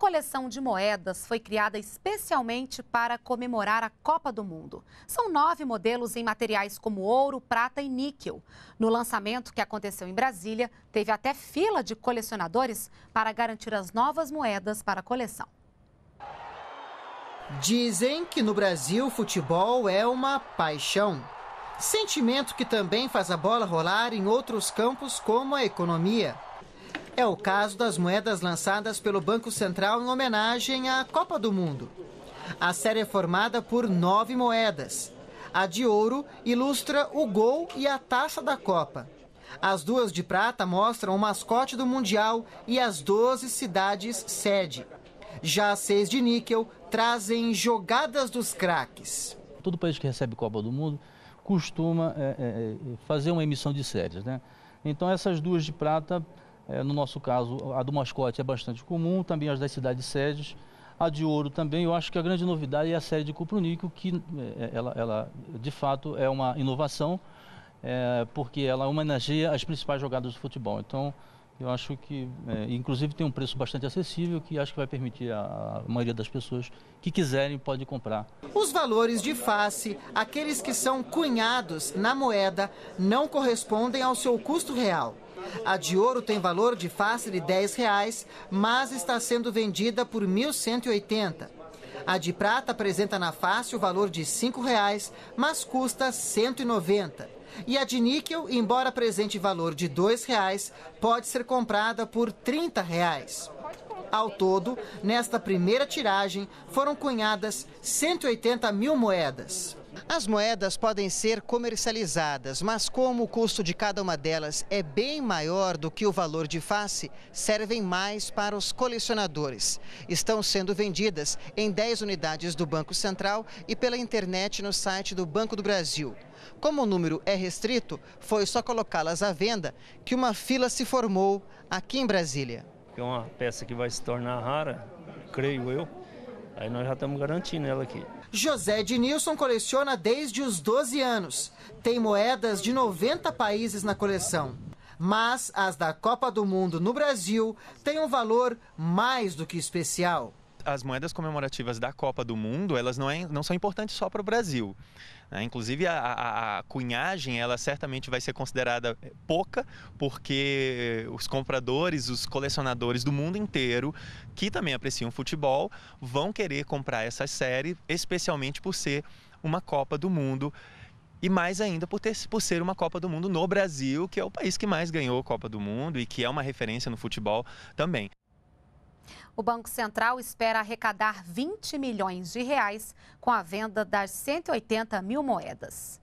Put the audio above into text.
coleção de moedas foi criada especialmente para comemorar a Copa do Mundo. São nove modelos em materiais como ouro, prata e níquel. No lançamento que aconteceu em Brasília, teve até fila de colecionadores para garantir as novas moedas para a coleção. Dizem que no Brasil futebol é uma paixão. Sentimento que também faz a bola rolar em outros campos, como a economia. É o caso das moedas lançadas pelo Banco Central em homenagem à Copa do Mundo. A série é formada por nove moedas. A de ouro ilustra o gol e a taça da Copa. As duas de prata mostram o mascote do Mundial e as 12 cidades sede. Já as seis de níquel trazem jogadas dos craques. Todo país que recebe Copa do Mundo costuma é, é, é fazer uma emissão de séries, né? Então essas duas de prata é, no nosso caso, a do mascote é bastante comum, também as das cidades sedes. A de ouro também, eu acho que a grande novidade é a série de cuproníquel, que é, é, ela, ela de fato é uma inovação, é, porque ela homenageia as principais jogadas do futebol. Então, eu acho que, é, inclusive, tem um preço bastante acessível que acho que vai permitir a, a maioria das pessoas que quiserem pode comprar. Os valores de face, aqueles que são cunhados na moeda, não correspondem ao seu custo real. A de ouro tem valor de face de R$ 10, reais, mas está sendo vendida por R$ 1.180. A de prata apresenta na face o valor de R$ 5, reais, mas custa R$ 190. E a de níquel, embora presente valor de R$ 2, reais, pode ser comprada por R$ 30. Reais. Ao todo, nesta primeira tiragem, foram cunhadas 180 mil moedas. As moedas podem ser comercializadas, mas como o custo de cada uma delas é bem maior do que o valor de face, servem mais para os colecionadores. Estão sendo vendidas em 10 unidades do Banco Central e pela internet no site do Banco do Brasil. Como o número é restrito, foi só colocá-las à venda que uma fila se formou aqui em Brasília. É uma peça que vai se tornar rara, creio eu Aí nós já estamos garantindo ela aqui. José de Nilson coleciona desde os 12 anos. Tem moedas de 90 países na coleção. Mas as da Copa do Mundo no Brasil têm um valor mais do que especial as moedas comemorativas da Copa do Mundo, elas não, é, não são importantes só para o Brasil. Né? Inclusive, a, a, a, cunhagem, ela certamente vai ser considerada pouca, porque os compradores, os colecionadores do mundo inteiro, que também apreciam futebol, vão querer comprar essa série, especialmente por ser uma Copa do Mundo e mais ainda por, ter, por ser uma Copa do Mundo no Brasil, que é o país que mais ganhou a Copa do Mundo e que é uma referência no futebol também. O Banco Central espera arrecadar 20 milhões de reais com a venda das 180 mil moedas.